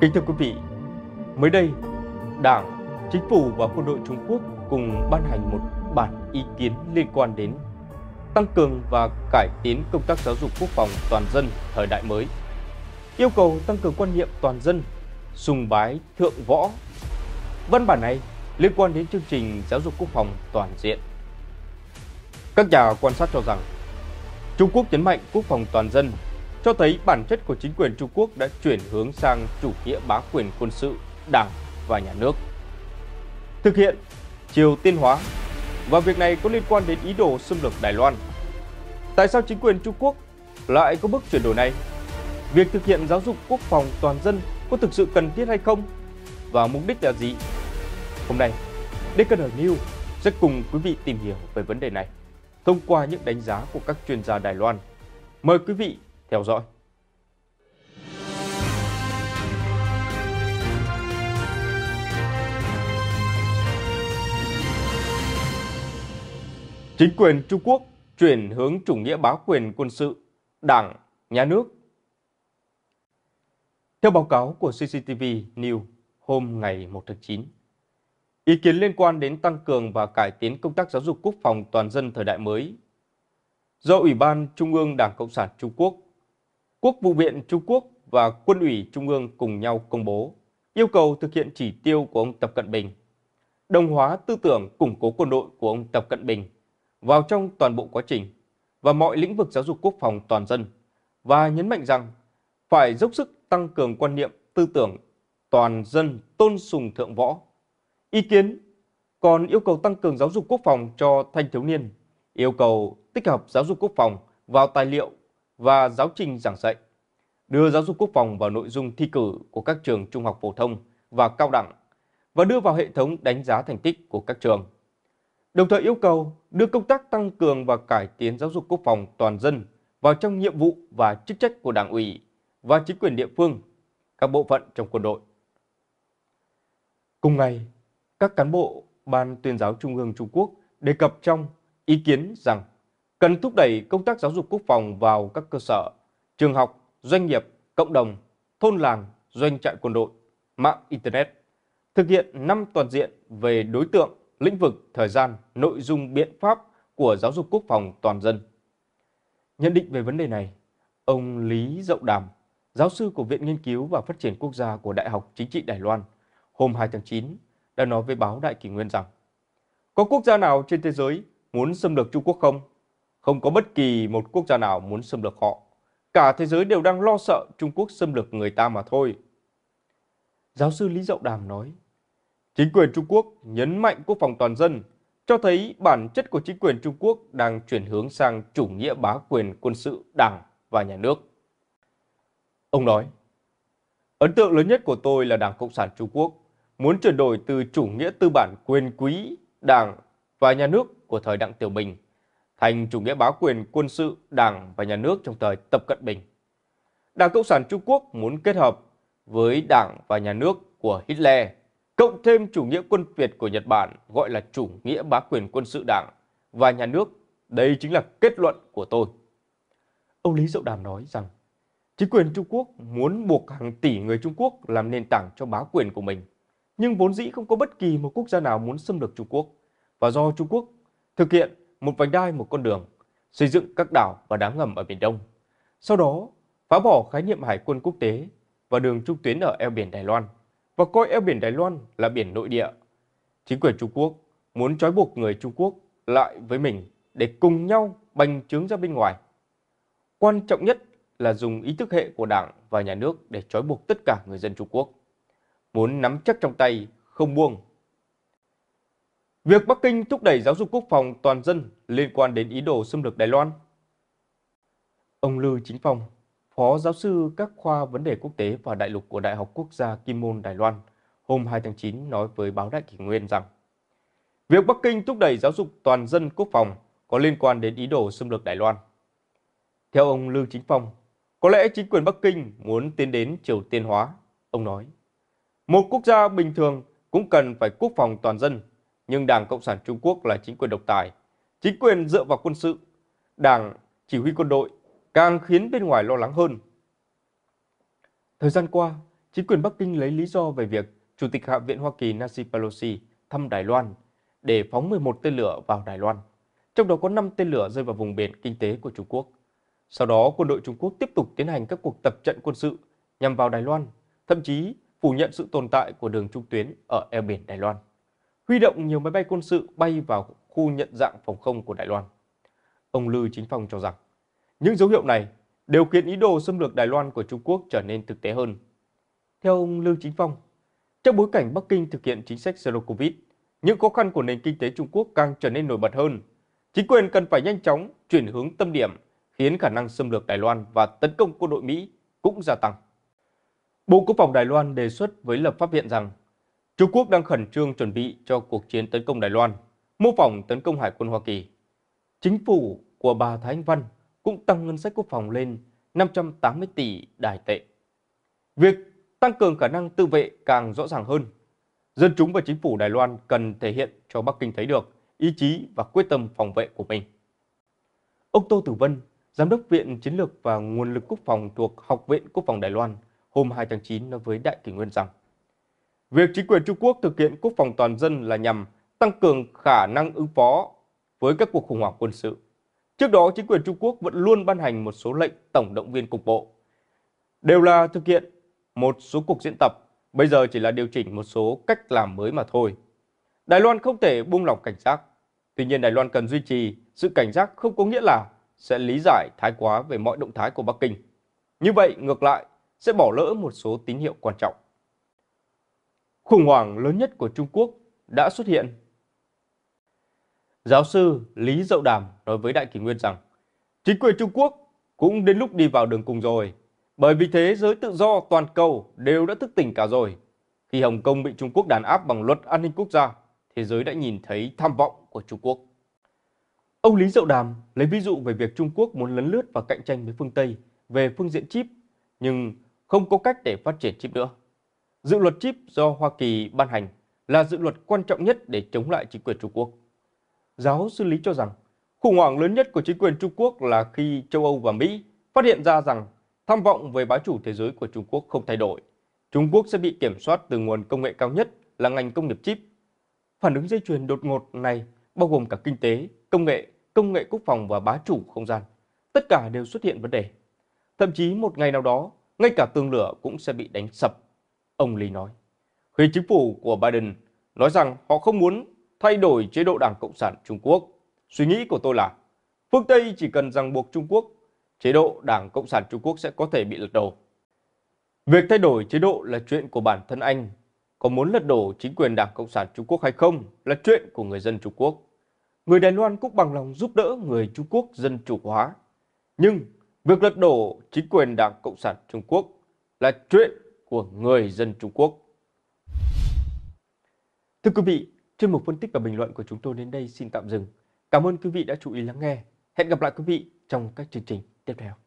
Kính thưa quý vị, mới đây, Đảng, Chính phủ và quân đội Trung Quốc cùng ban hành một bản ý kiến liên quan đến tăng cường và cải tiến công tác giáo dục quốc phòng toàn dân thời đại mới, yêu cầu tăng cường quan niệm toàn dân, sùng bái thượng võ. Văn bản này liên quan đến chương trình giáo dục quốc phòng toàn diện. Các nhà quan sát cho rằng, Trung Quốc nhấn mạnh quốc phòng toàn dân cho thấy bản chất của chính quyền Trung Quốc đã chuyển hướng sang chủ nghĩa bá quyền quân sự, đảng và nhà nước. Thực hiện Triều Tiên hóa và việc này có liên quan đến ý đồ xâm lược Đài Loan. Tại sao chính quyền Trung Quốc lại có bước chuyển đổi này? Việc thực hiện giáo dục quốc phòng toàn dân có thực sự cần thiết hay không? Và mục đích là gì? Hôm nay, DKN News sẽ cùng quý vị tìm hiểu về vấn đề này thông qua những đánh giá của các chuyên gia Đài Loan. Mời quý vị theo dõi. Chính quyền Trung Quốc chuyển hướng chủ nghĩa bá quyền quân sự, đảng, nhà nước. Theo báo cáo của CCTV News hôm ngày 1 tháng 9, ý kiến liên quan đến tăng cường và cải tiến công tác giáo dục quốc phòng toàn dân thời đại mới do Ủy ban Trung ương Đảng Cộng sản Trung Quốc Quốc vụ viện Trung Quốc và Quân ủy Trung ương cùng nhau công bố yêu cầu thực hiện chỉ tiêu của ông Tập Cận Bình, đồng hóa tư tưởng củng cố quân đội của ông Tập Cận Bình vào trong toàn bộ quá trình và mọi lĩnh vực giáo dục quốc phòng toàn dân và nhấn mạnh rằng phải dốc sức tăng cường quan niệm tư tưởng toàn dân tôn sùng thượng võ. Ý kiến còn yêu cầu tăng cường giáo dục quốc phòng cho thanh thiếu niên, yêu cầu tích hợp giáo dục quốc phòng vào tài liệu và giáo trình giảng dạy, đưa giáo dục quốc phòng vào nội dung thi cử của các trường trung học phổ thông và cao đẳng và đưa vào hệ thống đánh giá thành tích của các trường. Đồng thời yêu cầu đưa công tác tăng cường và cải tiến giáo dục quốc phòng toàn dân vào trong nhiệm vụ và chức trách của Đảng ủy và chính quyền địa phương, các bộ phận trong quân đội. Cùng ngày, các cán bộ Ban tuyên giáo Trung ương Trung Quốc đề cập trong ý kiến rằng cần thúc đẩy công tác giáo dục quốc phòng vào các cơ sở, trường học, doanh nghiệp, cộng đồng, thôn làng, doanh trại quân đội, mạng Internet, thực hiện năm toàn diện về đối tượng, lĩnh vực, thời gian, nội dung biện pháp của giáo dục quốc phòng toàn dân. Nhận định về vấn đề này, ông Lý Dậu Đàm, giáo sư của Viện Nghiên cứu và Phát triển Quốc gia của Đại học Chính trị Đài Loan, hôm 2 tháng 9 đã nói với báo Đại kỷ Nguyên rằng có quốc gia nào trên thế giới muốn xâm lược Trung Quốc không? Không có bất kỳ một quốc gia nào muốn xâm lược họ. Cả thế giới đều đang lo sợ Trung Quốc xâm lược người ta mà thôi. Giáo sư Lý Dậu Đàm nói, chính quyền Trung Quốc nhấn mạnh quốc phòng toàn dân, cho thấy bản chất của chính quyền Trung Quốc đang chuyển hướng sang chủ nghĩa bá quyền quân sự đảng và nhà nước. Ông nói, ấn tượng lớn nhất của tôi là Đảng Cộng sản Trung Quốc muốn chuyển đổi từ chủ nghĩa tư bản quyền quý, đảng và nhà nước của thời Đặng Tiểu Bình thành chủ nghĩa bá quyền quân sự đảng và nhà nước trong thời Tập Cận Bình. Đảng Cộng sản Trung Quốc muốn kết hợp với đảng và nhà nước của Hitler, cộng thêm chủ nghĩa quân Việt của Nhật Bản gọi là chủ nghĩa bá quyền quân sự đảng và nhà nước. Đây chính là kết luận của tôi. Ông Lý Dậu Đàm nói rằng, chính quyền Trung Quốc muốn buộc hàng tỷ người Trung Quốc làm nền tảng cho bá quyền của mình. Nhưng vốn dĩ không có bất kỳ một quốc gia nào muốn xâm lược Trung Quốc. Và do Trung Quốc thực hiện một vành đai một con đường, xây dựng các đảo và đá ngầm ở Biển Đông. Sau đó, phá bỏ khái niệm hải quân quốc tế và đường trung tuyến ở eo biển Đài Loan và coi eo biển Đài Loan là biển nội địa. Chính quyền Trung Quốc muốn trói buộc người Trung Quốc lại với mình để cùng nhau bành trướng ra bên ngoài. Quan trọng nhất là dùng ý thức hệ của Đảng và nhà nước để trói buộc tất cả người dân Trung Quốc. Muốn nắm chắc trong tay, không buông Việc Bắc Kinh thúc đẩy giáo dục quốc phòng toàn dân liên quan đến ý đồ xâm lược Đài Loan. Ông Lưu Chính Phong, Phó Giáo sư các khoa vấn đề quốc tế và đại lục của Đại học Quốc gia Kim Môn Đài Loan hôm 2 tháng 9 nói với báo Đại Kỷ Nguyên rằng Việc Bắc Kinh thúc đẩy giáo dục toàn dân quốc phòng có liên quan đến ý đồ xâm lược Đài Loan. Theo ông Lưu Chính Phong, có lẽ chính quyền Bắc Kinh muốn tiến đến Triều Tiên hóa, ông nói. Một quốc gia bình thường cũng cần phải quốc phòng toàn dân nhưng Đảng Cộng sản Trung Quốc là chính quyền độc tài, chính quyền dựa vào quân sự, Đảng chỉ huy quân đội càng khiến bên ngoài lo lắng hơn. Thời gian qua, chính quyền Bắc Kinh lấy lý do về việc Chủ tịch Hạ viện Hoa Kỳ Nancy Pelosi thăm Đài Loan để phóng 11 tên lửa vào Đài Loan, trong đó có 5 tên lửa rơi vào vùng biển kinh tế của Trung Quốc. Sau đó, quân đội Trung Quốc tiếp tục tiến hành các cuộc tập trận quân sự nhằm vào Đài Loan, thậm chí phủ nhận sự tồn tại của đường trung tuyến ở eo biển Đài Loan huy động nhiều máy bay quân sự bay vào khu nhận dạng phòng không của Đài Loan. Ông Lư Chính Phong cho rằng, những dấu hiệu này đều khiến ý đồ xâm lược Đài Loan của Trung Quốc trở nên thực tế hơn. Theo ông Lư Chính Phong, trong bối cảnh Bắc Kinh thực hiện chính sách Zero Covid, những khó khăn của nền kinh tế Trung Quốc càng trở nên nổi bật hơn. Chính quyền cần phải nhanh chóng chuyển hướng tâm điểm, khiến khả năng xâm lược Đài Loan và tấn công quân đội Mỹ cũng gia tăng. Bộ Quốc phòng Đài Loan đề xuất với lập pháp viện rằng Trung Quốc đang khẩn trương chuẩn bị cho cuộc chiến tấn công Đài Loan, mô phỏng tấn công hải quân Hoa Kỳ. Chính phủ của bà Thái Anh Văn cũng tăng ngân sách quốc phòng lên 580 tỷ đài tệ. Việc tăng cường khả năng tự vệ càng rõ ràng hơn. Dân chúng và chính phủ Đài Loan cần thể hiện cho Bắc Kinh thấy được ý chí và quyết tâm phòng vệ của mình. Ông Tô Tử Vân, Giám đốc Viện Chiến lược và Nguồn lực Quốc phòng thuộc Học viện Quốc phòng Đài Loan, hôm 2 tháng 9 nói với Đại kỷ Nguyên rằng Việc chính quyền Trung Quốc thực hiện quốc phòng toàn dân là nhằm tăng cường khả năng ứng phó với các cuộc khủng hoảng quân sự. Trước đó, chính quyền Trung Quốc vẫn luôn ban hành một số lệnh tổng động viên cục bộ, đều là thực hiện một số cuộc diễn tập, bây giờ chỉ là điều chỉnh một số cách làm mới mà thôi. Đài Loan không thể buông lỏng cảnh giác. Tuy nhiên, Đài Loan cần duy trì sự cảnh giác không có nghĩa là sẽ lý giải thái quá về mọi động thái của Bắc Kinh. Như vậy, ngược lại, sẽ bỏ lỡ một số tín hiệu quan trọng khủng hoảng lớn nhất của Trung Quốc đã xuất hiện. Giáo sư Lý Dậu Đàm nói với Đại Kỷ Nguyên rằng chính quyền Trung Quốc cũng đến lúc đi vào đường cùng rồi. Bởi vì thế giới tự do toàn cầu đều đã thức tỉnh cả rồi. Khi Hồng Kông bị Trung Quốc đàn áp bằng luật an ninh quốc gia, thế giới đã nhìn thấy tham vọng của Trung Quốc. Ông Lý Dậu Đàm lấy ví dụ về việc Trung Quốc muốn lấn lướt và cạnh tranh với phương Tây về phương diện chip, nhưng không có cách để phát triển chip nữa. Dự luật chip do Hoa Kỳ ban hành là dự luật quan trọng nhất để chống lại chính quyền Trung Quốc. Giáo sư Lý cho rằng, khủng hoảng lớn nhất của chính quyền Trung Quốc là khi châu Âu và Mỹ phát hiện ra rằng tham vọng về bá chủ thế giới của Trung Quốc không thay đổi. Trung Quốc sẽ bị kiểm soát từ nguồn công nghệ cao nhất là ngành công nghiệp chip. Phản ứng dây chuyền đột ngột này bao gồm cả kinh tế, công nghệ, công nghệ quốc phòng và bá chủ không gian. Tất cả đều xuất hiện vấn đề. Thậm chí một ngày nào đó, ngay cả tương lửa cũng sẽ bị đánh sập Ông Lee nói, khi chính phủ của Biden nói rằng họ không muốn thay đổi chế độ Đảng Cộng sản Trung Quốc. Suy nghĩ của tôi là phương Tây chỉ cần ràng buộc Trung Quốc, chế độ Đảng Cộng sản Trung Quốc sẽ có thể bị lật đổ. Việc thay đổi chế độ là chuyện của bản thân anh. Có muốn lật đổ chính quyền Đảng Cộng sản Trung Quốc hay không là chuyện của người dân Trung Quốc. Người Đài Loan cũng bằng lòng giúp đỡ người Trung Quốc dân chủ hóa. Nhưng việc lật đổ chính quyền Đảng Cộng sản Trung Quốc là chuyện của người dân Trung Quốc. Thưa quý vị, chuyên mục phân tích và bình luận của chúng tôi đến đây xin tạm dừng. Cảm ơn quý vị đã chú ý lắng nghe. Hẹn gặp lại quý vị trong các chương trình tiếp theo.